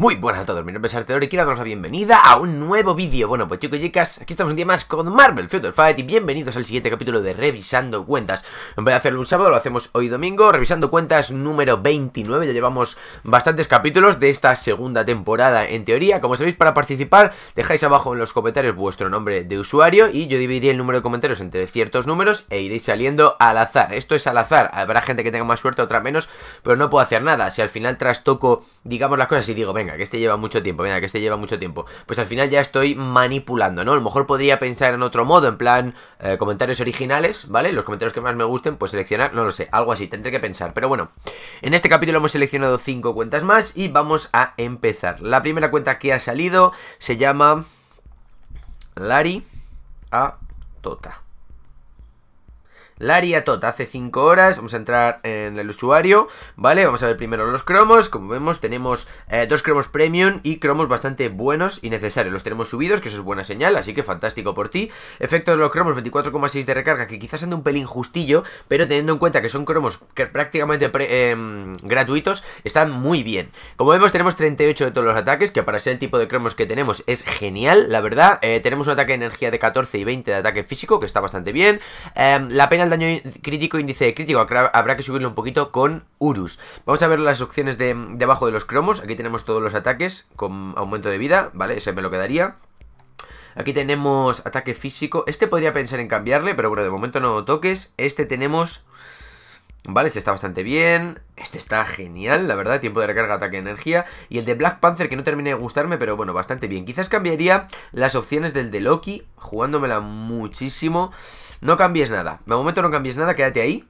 Muy buenas a todos, mi nombre es Arturo y quiero daros la bienvenida a un nuevo vídeo Bueno, pues chicos y chicas, aquí estamos un día más con Marvel Future Fight Y bienvenidos al siguiente capítulo de Revisando Cuentas Voy a hacerlo un sábado, lo hacemos hoy domingo Revisando Cuentas número 29 Ya llevamos bastantes capítulos de esta segunda temporada en teoría Como sabéis, para participar dejáis abajo en los comentarios vuestro nombre de usuario Y yo dividiré el número de comentarios entre ciertos números e iréis saliendo al azar Esto es al azar, habrá gente que tenga más suerte, otra menos Pero no puedo hacer nada, si al final trastoco, digamos las cosas y digo, venga que este lleva mucho tiempo, venga, que este lleva mucho tiempo. Pues al final ya estoy manipulando, ¿no? A lo mejor podría pensar en otro modo, en plan, eh, comentarios originales, ¿vale? Los comentarios que más me gusten, pues seleccionar, no lo sé, algo así, tendré que pensar. Pero bueno, en este capítulo hemos seleccionado 5 cuentas más y vamos a empezar. La primera cuenta que ha salido se llama Lari A. Tota. Laria Tot, hace 5 horas. Vamos a entrar en el usuario, ¿vale? Vamos a ver primero los cromos. Como vemos, tenemos eh, dos cromos premium y cromos bastante buenos y necesarios. Los tenemos subidos, que eso es buena señal, así que fantástico por ti. Efectos de los cromos, 24,6 de recarga, que quizás ande un pelín justillo, pero teniendo en cuenta que son cromos que prácticamente em, gratuitos, están muy bien. Como vemos, tenemos 38 de todos los ataques, que para ser el tipo de cromos que tenemos es genial, la verdad. Eh, tenemos un ataque de energía de 14 y 20 de ataque físico, que está bastante bien. Em, la pena daño crítico, índice de crítico. Habrá que subirlo un poquito con Urus. Vamos a ver las opciones de abajo de los cromos. Aquí tenemos todos los ataques con aumento de vida, ¿vale? Ese me lo quedaría. Aquí tenemos ataque físico. Este podría pensar en cambiarle, pero bueno, de momento no toques. Este tenemos Vale, este está bastante bien. Este está genial, la verdad. Tiempo de recarga, ataque, energía. Y el de Black Panther, que no termine de gustarme, pero bueno, bastante bien. Quizás cambiaría las opciones del de Loki, jugándomela muchísimo. No cambies nada. De momento no cambies nada, quédate ahí.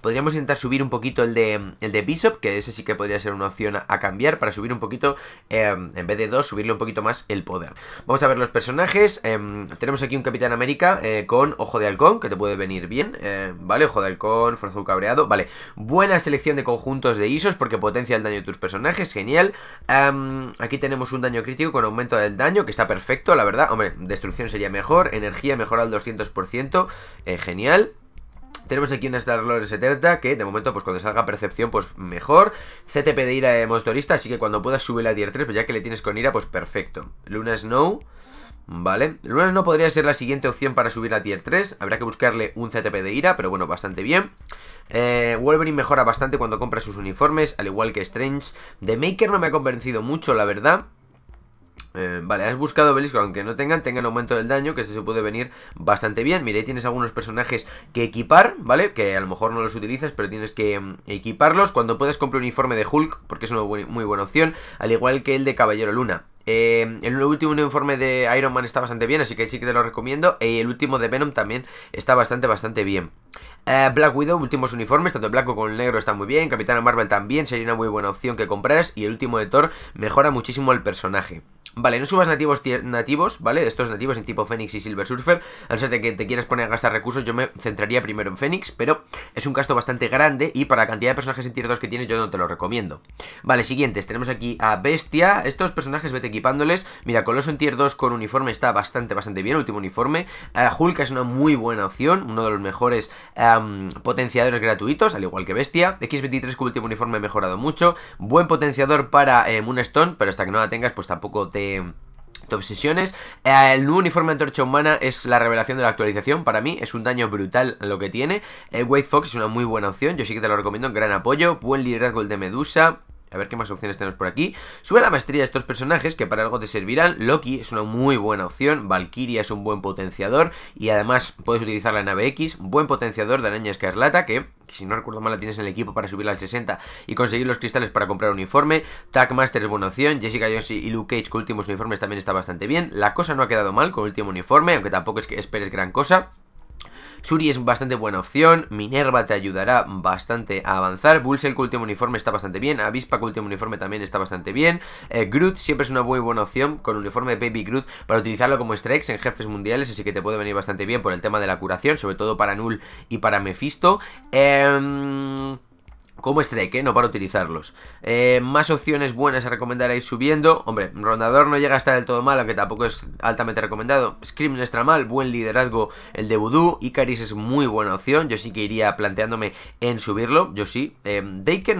Podríamos intentar subir un poquito el de, el de Bishop, que ese sí que podría ser una opción a, cambiar para subir un poquito, em, en vez de dos, subirle un poquito más el poder. Vamos a ver los personajes. Em, tenemos aquí un Capitán América eh, con Ojo de Halcón, que te puede venir bien, eh, ¿vale? Ojo de Halcón, Forzo Cabreado, vale. Buena selección de conjuntos de ISOs porque potencia el daño de tus personajes, genial. Em, aquí tenemos un daño crítico con aumento del daño, que está perfecto, la verdad. Hombre, destrucción sería mejor, energía mejor al 200%, eh, genial. Tenemos aquí un Star Lord que de momento, pues cuando salga percepción, pues mejor. CTP de ira de motorista, así que cuando puedas subir a tier 3, pues ya que le tienes con ira, pues perfecto. Luna Snow. Vale, Luna no podría ser la siguiente opción para subir a tier 3 Habrá que buscarle un CTP de ira, pero bueno, bastante bien eh, Wolverine mejora bastante cuando compra sus uniformes, al igual que Strange The Maker no me ha convencido mucho, la verdad eh, vale, has buscado obelisco, aunque no tengan, tengan aumento del daño, que eso se puede venir bastante bien. Mira, ahí tienes algunos personajes que equipar, ¿vale? Que a lo mejor no los utilizas, pero tienes que mm, equiparlos. Cuando puedas compre un uniforme de Hulk, porque es una muy buena opción, al igual que el de Caballero Luna. Eh, el último uniforme de Iron Man está bastante bien, así que sí que te lo recomiendo. Y el último de Venom también está bastante, bastante bien. Eh, Black Widow, últimos uniformes, tanto el blanco como el negro está muy bien, Capitana Marvel también sería una muy buena opción que compraras y el último de Thor mejora muchísimo el personaje. Vale, no subas nativos, nativos, ¿vale? Estos nativos en tipo Fénix y Silver Surfer. Al ser de que te quieras poner a gastar recursos, yo me centraría primero en Fénix, pero es un gasto bastante grande y para la cantidad de personajes en tier 2 que tienes, yo no te lo recomiendo. Vale, siguientes, tenemos aquí a Bestia. Estos personajes vete equipándoles. Mira, Coloso en tier 2 con uniforme está bastante, bastante bien, último uniforme. Eh, Hulk es una muy buena opción, uno de los mejores eh, Mm, potenciadores gratuitos, al igual que Bestia. X23 Que último uniforme ha mejorado mucho. Buen potenciador para eh, Moonstone, pero hasta que no la tengas, pues tampoco te obsesiones. Eh, el nuevo uniforme antorcha humana es la revelación de la actualización. Para mí es un daño brutal lo que tiene. El eh, Wade Fox es una muy buena opción. Yo sí que te lo recomiendo. Gran apoyo. Buen liderazgo el de Medusa. A ver qué más opciones tenemos por aquí. Sube la maestría de estos personajes que para algo te servirán. Loki es una muy buena opción. Valkyria es un buen potenciador. Y además puedes utilizar la nave X. Buen potenciador de araña escarlata que si no recuerdo mal la tienes en el equipo para subirla al 60 y conseguir los cristales para comprar uniforme. Master es buena opción, Jessica Jones y Luke Cage con últimos uniformes también está bastante bien. La cosa no ha quedado mal con último uniforme, aunque tampoco es que esperes gran cosa. Shuri es bastante buena opción, Minerva te ayudará bastante a avanzar, Bullseye con último uniforme está bastante bien, Avispa con último uniforme también está bastante bien, eh, Groot siempre es una muy buena opción con uniforme Baby Groot para utilizarlo como strikes en jefes mundiales, así que te puede venir bastante bien por el tema de la curación, sobre todo para Null y para Mephisto. Eh como strike, ¿eh? no para utilizarlos. Eh, más opciones buenas a recomendar a subiendo. Hombre, rondador no llega a estar del todo mal, aunque tampoco es altamente recomendado. Scream no está mal, buen liderazgo el de Voodoo. Icaris es muy buena opción, yo sí que iría planteándome en subirlo, yo sí. Eh,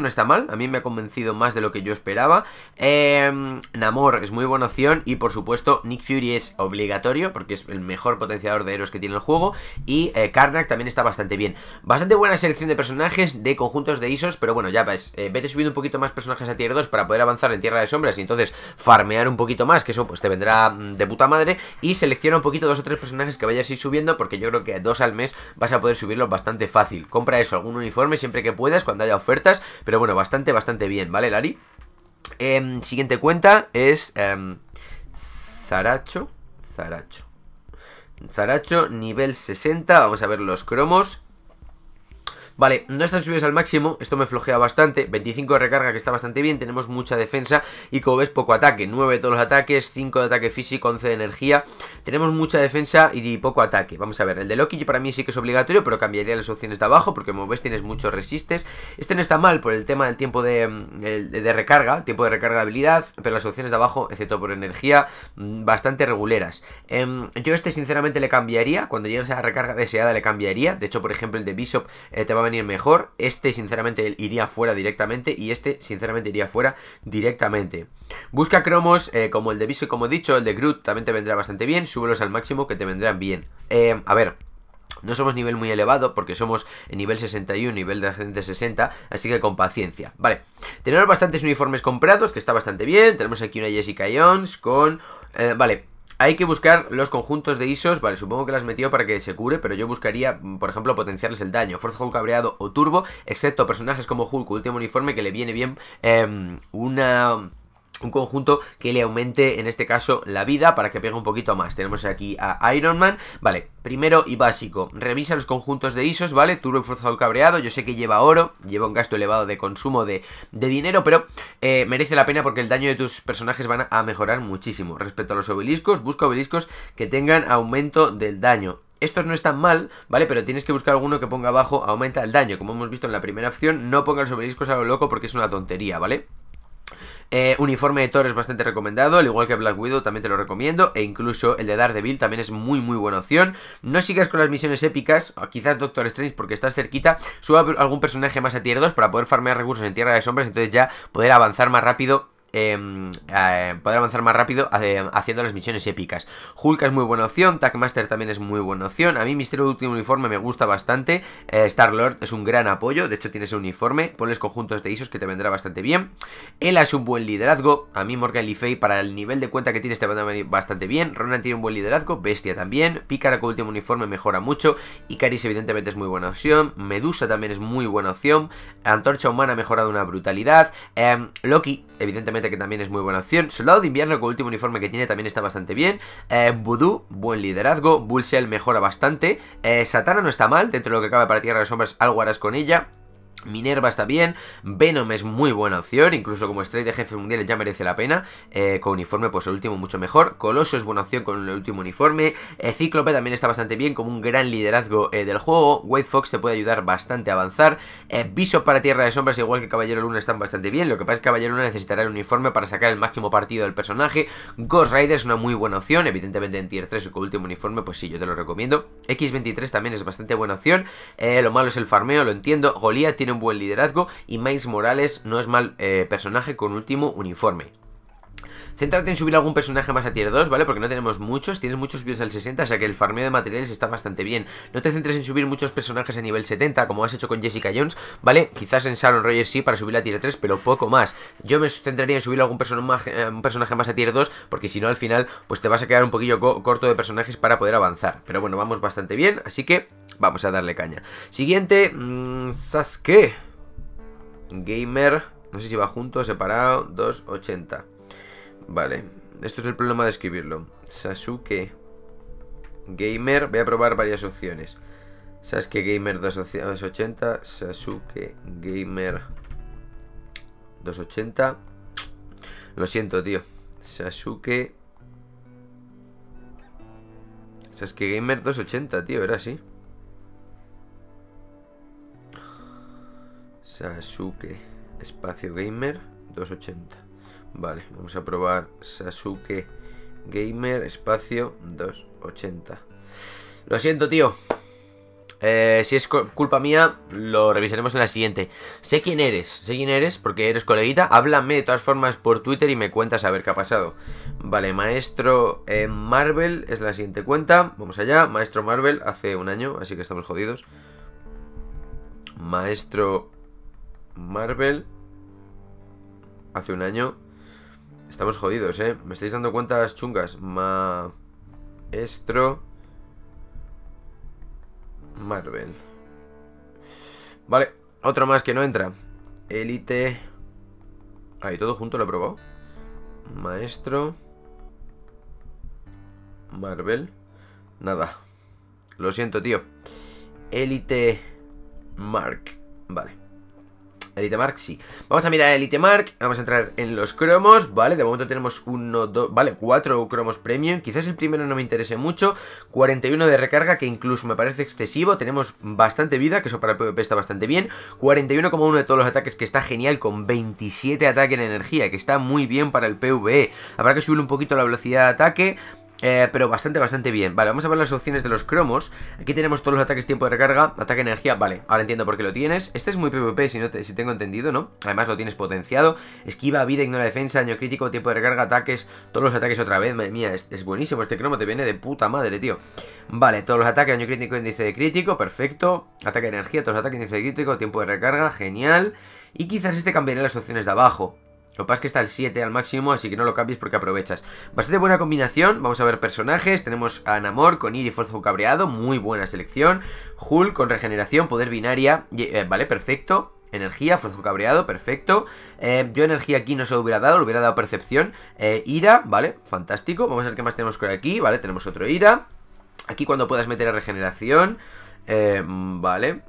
no está mal, a mí me ha convencido más de lo que yo esperaba. Eh, Namor es muy buena opción y por supuesto Nick Fury es obligatorio porque es el mejor potenciador de héroes que tiene el juego. Y Karnak también está bastante bien. Bastante buena selección de personajes, de conjuntos de ISOs pero bueno, ya ves, eh, vete subiendo un poquito más personajes a tier 2 para poder avanzar en Tierra de Sombras y entonces farmear un poquito más, que eso pues te vendrá mm, de puta madre, y selecciona un poquito dos o tres personajes que vayas a ir subiendo, porque yo creo que dos al mes vas a poder subirlo bastante fácil. Compra eso, algún uniforme siempre que puedas, cuando haya ofertas, pero bueno, bastante, bastante bien, ¿vale, Lari? Em, siguiente cuenta es em, Zaracho, Zaracho. Zaracho, nivel 60, vamos a ver los cromos Vale, no están subidos al máximo, esto me flojea bastante, 25 de recarga que está bastante bien, tenemos mucha defensa y como ves poco ataque, 9 de todos los ataques, 5 de ataque físico, 11 de energía, tenemos mucha defensa y poco ataque. Vamos a ver, el de Loki para mí sí que es obligatorio, pero cambiaría las opciones de abajo porque como ves tienes muchos resistes. Este no está mal por el tema del tiempo de, recarga, tiempo de recarga habilidad, pero las opciones de abajo, excepto por energía, mm, bastante reguleras. Em, yo este sinceramente le cambiaría cuando llegues a la recarga deseada le cambiaría. De hecho, por ejemplo, el de Bishop eh, te va a ir mejor. Este, sinceramente, iría fuera directamente. Y este, sinceramente, iría fuera directamente. Busca cromos eh, como el de Viso, como he dicho. El de Groot también te vendrá bastante bien. Súbelos al máximo que te vendrán bien. Eh, a ver, no somos nivel muy elevado porque somos nivel 61, nivel de 60, así que con paciencia. Vale, tenemos bastantes uniformes comprados, que está bastante bien. Tenemos aquí una Jessica Jones con... Eh, vale, hay que buscar los conjuntos de ISOs, vale, supongo que las metió para que se cure, pero yo buscaría, mm, por ejemplo, potenciarles el daño, Forza Hulk cabreado o Turbo, excepto personajes como Hulk, último uniforme, que le viene bien em, una un conjunto que le aumente, en este caso, la vida para que pegue un poquito más. Tenemos aquí a Iron Man. Vale, primero y básico, revisa los conjuntos de ISOs, ¿vale? Turbo enforzado cabreado, yo sé que lleva oro, lleva un gasto elevado de consumo de, dinero, pero eh, merece la pena porque el daño de tus personajes van a mejorar muchísimo. Respecto a los obeliscos, busca obeliscos que tengan aumento del daño. Estos no están mal, ¿vale? Pero tienes que buscar alguno que ponga abajo, aumenta el daño. Como hemos visto en la primera opción, no ponga los obeliscos a lo loco porque es una tontería, ¿vale? Eh, uniforme de Thor es bastante recomendado, al igual que Black Widow también te lo recomiendo, e incluso el de Daredevil también es muy muy buena opción. No sigas con las misiones épicas, o quizás Doctor Strange porque está cerquita, suba algún personaje más a tier 2 para poder farmear recursos en Tierra de Sombras, entonces ya poder avanzar más rápido eh, poder avanzar más rápido em, haciendo las misiones épicas. Hulk es muy buena opción, Tagmaster también es muy buena opción. A mí Misterio Último Uniforme me gusta bastante. Eh, Star-Lord es un gran apoyo, de hecho tiene ese uniforme. pones conjuntos de ISOs que te vendrá bastante bien. Ela es un buen liderazgo. A mí Morgan y para el nivel de cuenta que tienes te va a venir bastante bien. Ronan tiene un buen liderazgo, Bestia también. Pícara con Último Uniforme mejora mucho. Icaris evidentemente es muy buena opción. Medusa también es muy buena opción. Antorcha Humana ha mejorado una brutalidad. Em, Loki evidentemente que también es muy buena opción. Soldado de invierno con el último uniforme que tiene también está bastante bien. en eh, Voodoo, buen liderazgo. Bullshell mejora bastante. Eh, Satana no está mal, dentro de lo que cabe para Tierra de Sombras, algo harás con ella. Minerva está bien, Venom es muy buena opción, incluso como estrella de jefe mundial ya merece la pena, eh, con uniforme pues el último mucho mejor, Coloso es buena opción con el último uniforme, eh, Cíclope también está bastante bien como un gran liderazgo eh, del juego, White Fox te puede ayudar bastante a avanzar, Bishop para Tierra de Sombras igual que Caballero Luna están bastante bien, lo que pasa es que Caballero Luna necesitará el uniforme para sacar el máximo partido del personaje, Ghost Rider es una muy buena opción, evidentemente en Tier 3 con último uniforme pues sí, yo te lo recomiendo, X23 también es bastante buena opción, lo malo es el farmeo, lo entiendo, Goliat tiene un buen liderazgo y Miles Morales no es mal eh, personaje con último uniforme. Céntrate en subir algún personaje más a tier 2, ¿vale? Porque no tenemos muchos, tienes muchos builds al 60, o sea que el farmeo de materiales está bastante bien. No te centres en subir muchos personajes a nivel 70, como has hecho con Jessica Jones, ¿vale? Quizás en Sharon Rogers sí para subir a tier 3, pero poco más. Yo me centraría en subir algún personaje, eh, un personaje más a tier 2, porque si no al final, pues te vas a quedar un poquillo corto de personajes para poder avanzar. Pero bueno, vamos bastante bien, así que Vamos a darle caña. Siguiente, mm, Sasuke. Gamer, no sé si va junto o separado, 280. Vale, esto es el problema de escribirlo. Sasuke Gamer, voy a probar varias opciones. Sasuke Gamer 280, Sasuke Gamer 280. Lo siento, tío. Sasuke Sasuke Gamer 280, tío, era así. Sasuke Espacio Gamer 280. Vale, vamos a probar Sasuke Gamer Espacio 280. Lo siento, tío. Eh, si es culpa mía, lo revisaremos en la siguiente. Sé quién eres, sé quién eres, porque eres coleguita. Háblame de todas formas por Twitter y me cuentas a ver qué ha pasado. Vale, Maestro Marvel es la siguiente cuenta. Vamos allá. Maestro Marvel hace un año, así que estamos jodidos. Maestro Marvel hace un año. Estamos jodidos, ¿eh? Me estáis dando cuentas chungas. Maestro. Marvel. Vale, otro más que no entra. Elite. Ahí, todo junto lo he probado. Maestro. Marvel. Nada. Lo siento, tío. Elite Mark. Vale. Elite Mark sí. Vamos a mirar Elite Mark vamos a entrar en los cromos, ¿vale? De momento tenemos uno, dos, vale, cuatro cromos premium. Quizás el primero no me interese mucho. 41 de recarga, que incluso me parece excesivo. Tenemos bastante vida, que eso para el PvP está bastante bien. uno de todos los ataques, que está genial, con 27 ataque en energía, que está muy bien para el PvE. Habrá que subir un poquito la velocidad de ataque, eh, pero bastante, bastante bien. Vale, vamos a ver las opciones de los cromos. Aquí tenemos todos los ataques tiempo de recarga, ataque energía. Vale, ahora entiendo por qué lo tienes. Este es muy PvP, si, no si tengo entendido, ¿no? Además lo tienes potenciado. Esquiva, vida, ignora defensa, daño crítico, tiempo de recarga, ataques. Todos los ataques otra vez. Madre mía, es, buenísimo. Este cromo te viene de puta madre, tío. Vale, todos los ataques, año crítico, índice de crítico. Perfecto. Ataque de energía, todos los ataques, índice de crítico, tiempo de recarga. Genial. Y quizás este cambiaría las opciones de abajo. Lo que pasa es que está el 7 al máximo, así que no lo cambies porque aprovechas. Bastante buena combinación, vamos a ver personajes. Tenemos a Namor con ira y Fuerza Cabreado, muy buena selección. Hulk con regeneración, poder binaria, eh, vale, perfecto. Energía, fuerza cabreado, perfecto. Eh, yo energía aquí no se lo hubiera dado, le hubiera dado percepción. Eh, ira, vale, fantástico. Vamos a ver qué más tenemos por aquí, vale, tenemos otro ira. Aquí cuando puedas meter a regeneración, vale.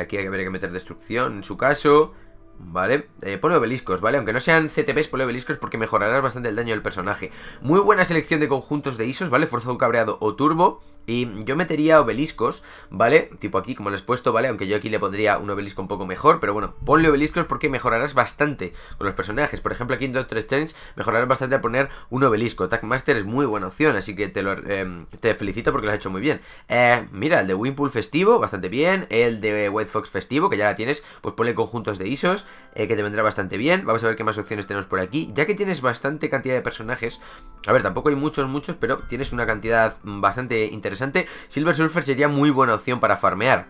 aquí habría que meter destrucción en su caso. ¿Vale? Eh, pone obeliscos, ¿vale? Aunque no sean CTPs, pone obeliscos porque mejorarás bastante el daño del personaje. Muy buena selección de conjuntos de ISOs, ¿vale? Forzado cabreado o turbo. Y yo metería obeliscos, ¿vale? Tipo aquí, como les he puesto, ¿vale? Aunque yo aquí le pondría un obelisco un poco mejor, pero bueno, ponle obeliscos porque mejorarás bastante con los personajes. Por ejemplo, aquí en Doctor Strange mejorarás bastante al poner un obelisco. Tackmaster es muy buena opción, así que te, em, te felicito porque lo has hecho muy bien. Eh, mira, el de winpool festivo, bastante bien. El de White Fox festivo, que ya la tienes, pues ponle conjuntos de ISOs, eh, que te vendrá bastante bien. Vamos a ver qué más opciones tenemos por aquí. Ya que tienes bastante cantidad de personajes, a ver, tampoco hay muchos, muchos, pero tienes una cantidad bastante interesante Silver Surfer sería muy buena opción para farmear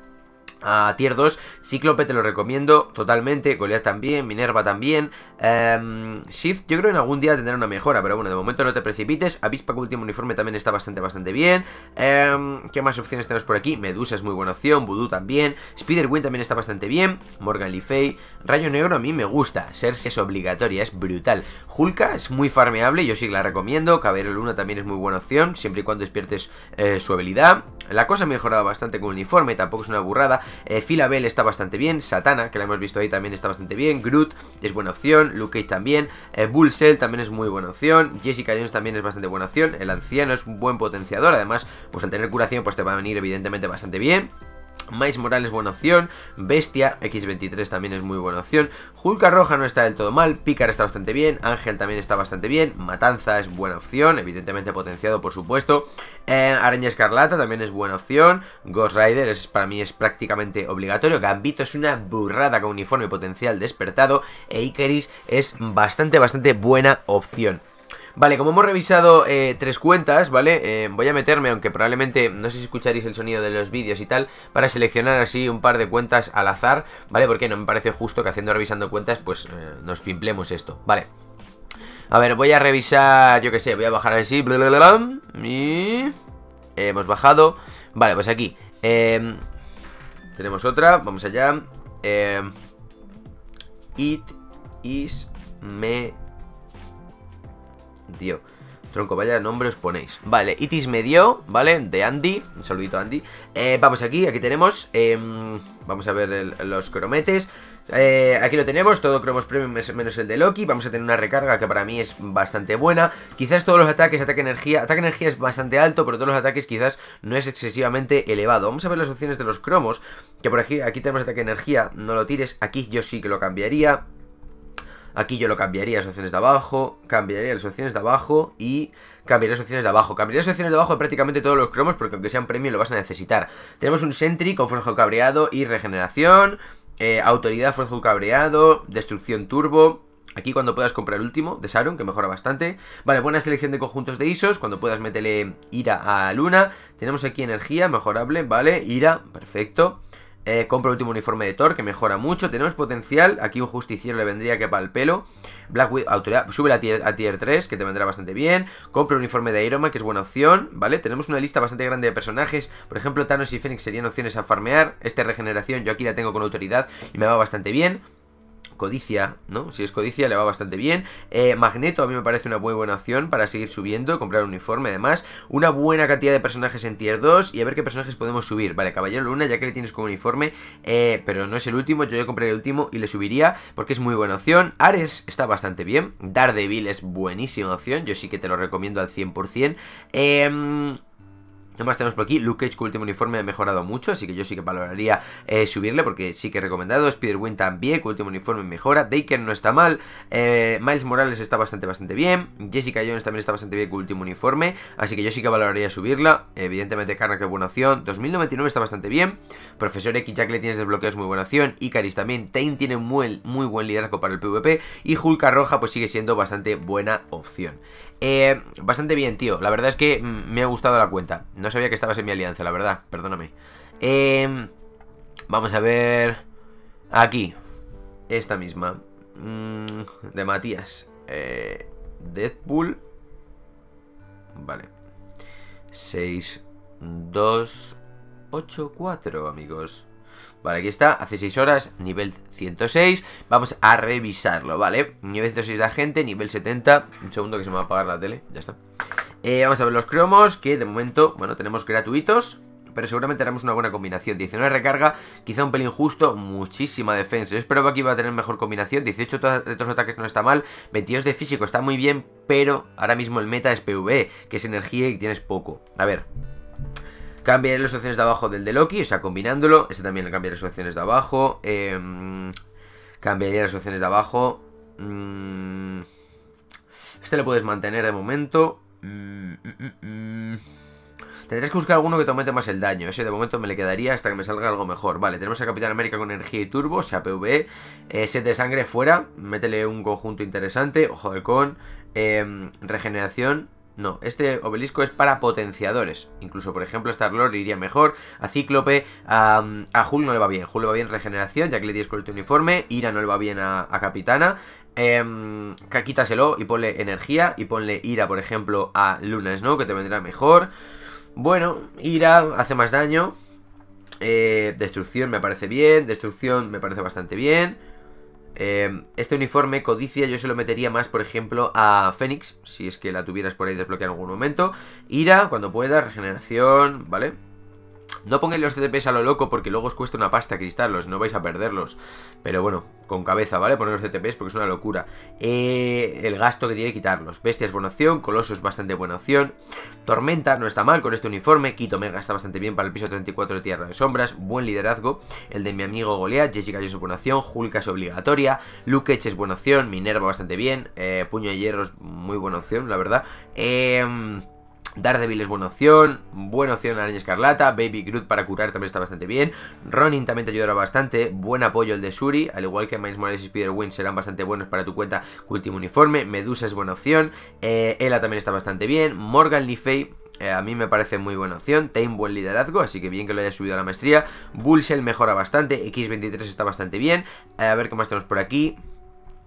a tier 2. Cíclope te lo recomiendo totalmente, Goliath también, Minerva también. Em, Shift yo creo que en algún día tendrá una mejora, pero bueno, de momento no te precipites. Avispa con último uniforme también está bastante, bastante bien. Em, ¿Qué más opciones tenemos por aquí? Medusa es muy buena opción, Voodoo también, Spiderwind también está bastante bien, Morgan Le Rayo Negro a mí me gusta, Cersei es obligatoria, es brutal. Hulka es muy farmeable, yo sí la recomiendo, Caballero Luna también es muy buena opción, siempre y cuando despiertes eh, su habilidad. La cosa ha mejorado bastante con el uniforme, tampoco es una burrada. Eh, está bastante bien. Satana, que la hemos visto ahí, también está bastante bien. Groot es buena opción. Luke también. Bullseye eh, Bullsell también es muy buena opción. Jessica Jones también es bastante buena opción. El anciano es un buen potenciador. Además, pues al tener curación, pues te va a venir evidentemente bastante bien. Moral es buena opción, Bestia, X23 también es muy buena opción, Julka Roja no está del todo mal, Pícar está bastante bien, Ángel también está bastante bien, Matanza es buena opción, evidentemente potenciado por supuesto, eh, Araña Escarlata también es buena opción, Ghost Rider es, para mí es prácticamente obligatorio, Gambito es una burrada con uniforme potencial despertado e Icaris es bastante bastante buena opción. Vale, como hemos revisado eh, tres cuentas, ¿vale? Eh, voy a meterme, aunque probablemente no sé si escucharéis el sonido de los vídeos y tal, para seleccionar así un par de cuentas al azar, ¿vale? Porque no me parece justo que haciendo revisando cuentas, pues eh, nos pimplemos esto, ¿vale? A ver, voy a revisar, yo qué sé, voy a bajar así, y... Hemos bajado, vale, pues aquí, em, tenemos otra, vamos allá, em, It is me Tío, tronco, vaya nombre os ponéis Vale, Itis me dio, ¿vale? De Andy, un saludito Andy eh, Vamos aquí, aquí tenemos em, Vamos a ver los crometes eh, aquí lo tenemos, todo cromos premium menos el de Loki Vamos a tener una recarga que para mí es bastante buena Quizás todos los ataques, ataque energía Ataque energía es bastante alto, pero todos los ataques quizás no es excesivamente elevado Vamos a ver las opciones de los cromos Que por aquí, aquí tenemos ataque energía, no lo tires Aquí yo sí que lo cambiaría Aquí yo lo cambiaría las opciones de abajo, cambiaría las opciones de abajo y cambiaría las opciones de abajo. Cambiaría las opciones de abajo de prácticamente todos los cromos porque aunque sean premium lo vas a necesitar. Tenemos un Sentry con Forjo Cabreado y Regeneración, eh, Autoridad Forjo Cabreado, Destrucción Turbo, Aquí cuando puedas comprar el último de Saron, que mejora bastante. Vale, buena selección de conjuntos de ISOs. Cuando puedas meterle ira a Luna. Tenemos aquí energía, mejorable, vale. Ira, perfecto. Compra eh, compro el último uniforme de Thor, que mejora mucho. Tenemos potencial. Aquí un justiciero le vendría que para el pelo. Black Widow, sube a tier, 3, que te vendrá bastante bien. Compra el uniforme de Iron Man, que es buena opción, ¿vale? Tenemos una lista bastante grande de personajes. Por ejemplo, Thanos y Phoenix serían opciones a farmear. esta regeneración yo aquí la tengo con autoridad y me va bastante bien codicia, ¿no? Si es codicia, le va bastante bien. Eh, Magneto a mí me parece una muy buena opción para seguir subiendo, comprar un uniforme además. Una buena cantidad de personajes en tier 2 y a ver qué personajes podemos subir. Vale, Caballero Luna, ya que le tienes como uniforme, eh, pero no es el último, yo ya compré el último y le subiría porque es muy buena opción. Ares está bastante bien. Daredevil es buenísima opción, yo sí que te lo recomiendo al 100%. Eh, em, más tenemos por aquí Luke Cage con último uniforme ha mejorado mucho, así que yo sí que valoraría eh, subirle porque sí que he recomendado. Spider-Win también con último uniforme mejora. Daker no está mal. Eh, Miles Morales está bastante, bastante bien. Jessica Jones también está bastante bien con último uniforme, así que yo sí que valoraría subirla. Evidentemente Carna que buena opción. 2099 está bastante bien. Profesor X ya que le tienes desbloqueos muy buena opción. Icaris también. Tain tiene muy, muy buen liderazgo para el PvP. Y Hulka Roja pues sigue siendo bastante buena opción. Eh, bastante bien, tío. La verdad es que mm, me ha gustado la cuenta. No sabía que estabas en mi alianza, la verdad. Perdóname. Em, vamos a ver... Aquí. Esta misma. Mm, de Matías. Eh, Deadpool. Vale. 6, 2, 8, 4, amigos. Vale, aquí está, hace 6 horas, nivel 106. Vamos a revisarlo, ¿vale? Nivel 106 de agente, nivel 70. Un segundo que se me va a apagar la tele, ya está. Eh, vamos a ver los cromos, que de momento, bueno, tenemos gratuitos. Pero seguramente haremos una buena combinación 19 recarga, quizá un pelín justo Muchísima defensa, yo espero que va a tener mejor combinación 18 de todos ataques no está mal 22 de físico está muy bien Pero ahora mismo el meta es pv e, Que es energía y tienes poco A ver, Cambiaré las opciones de abajo del de Loki, o sea, combinándolo. Este también le cambiaré las opciones de abajo. Eh, cambiaría las opciones de abajo. Mm, este lo puedes mantener de momento. Mm, mm, Tendrás que buscar alguno que te aumente más el daño. Ese de momento me le quedaría hasta que me salga algo mejor. Vale, tenemos a Capitán América con energía y turbo, o sea, PvE. Eh, de sangre fuera. Métele un conjunto interesante. Ojo de con. Em, regeneración. No, este obelisco es para potenciadores. Incluso, por ejemplo, Star-Lord iría mejor. A Cíclope, a, a, no le va bien. Hulk le va bien regeneración, ya que le dio uniforme. Ira no le va bien a, Capitana. Eh, quítaselo y ponle energía. Y ponle Ira, por ejemplo, a Luna Snow, que te vendrá mejor. Bueno, Ira hace más daño. Eh, destrucción me parece bien. Destrucción me parece bastante bien. Em, este uniforme, Codicia, yo se lo metería más, por ejemplo, a Fénix, si es que la tuvieras por ahí desbloqueada en algún momento. Ira, cuando pueda, regeneración, ¿vale? No pongáis los TTPs a lo loco porque luego os cuesta una pasta cristalos. no vais a perderlos. Pero bueno, con cabeza, ¿vale? Poner los TTPs porque es una locura. Eh, el gasto que tiene quitarlos. Bestia es buena opción, Coloso es bastante buena opción. Tormenta no está mal con este uniforme. Quito Mega está bastante bien para el piso 34 de Tierra de Sombras. Buen liderazgo. El de mi amigo Goliat. Jessica es buena opción. Julka es obligatoria. Luke es buena opción. Minerva bastante bien. Eh, Puño de Hierro es muy buena opción, la verdad. Eh Daredevil es buena opción, buena opción la Araña Escarlata, Baby Groot para curar también está bastante bien, Ronin también te ayudará bastante, buen apoyo el de Shuri, al igual que Miles Morales y Spider-Win serán bastante buenos para tu cuenta último uniforme, Medusa es buena opción, eh, Ela también está bastante bien, Morgan Le eh, a mí me parece muy buena opción. Tame buen liderazgo, así que bien que lo hayas subido a la maestría. Bullshell mejora bastante. X23 está bastante bien. Eh, a ver qué más tenemos por aquí.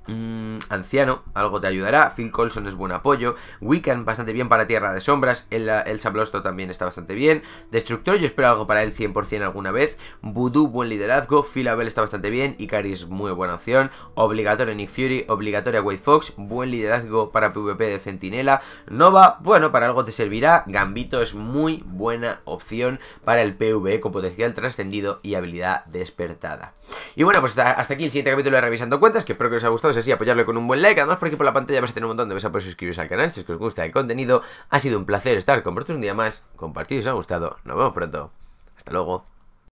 Mm, anciano, algo te ayudará. Phil Colson es buen apoyo. Wiccan, bastante bien para Tierra de Sombras. El, el Sablosto también está bastante bien. Destructor, yo espero algo para él 100% alguna vez. Voodoo, buen liderazgo. Phil Abel está bastante bien. Icaris, muy buena opción. obligatorio Nick Fury, obligatoria White Fox. Buen liderazgo para PvP de Centinela. Nova, bueno, para algo te servirá. Gambito es muy buena opción para el PvE con potencial trascendido y habilidad despertada. Y bueno, pues hasta aquí el siguiente capítulo de Revisando Cuentas, que espero que os haya gustado y pues así, apoyarlo con un buen like. Además, por aquí por la pantalla vas a tener un montón de besos por pues suscribiros al canal si es que os gusta el contenido. Ha sido un placer estar con vosotros un día más. Compartir si os ha gustado. Nos vemos pronto. Hasta luego.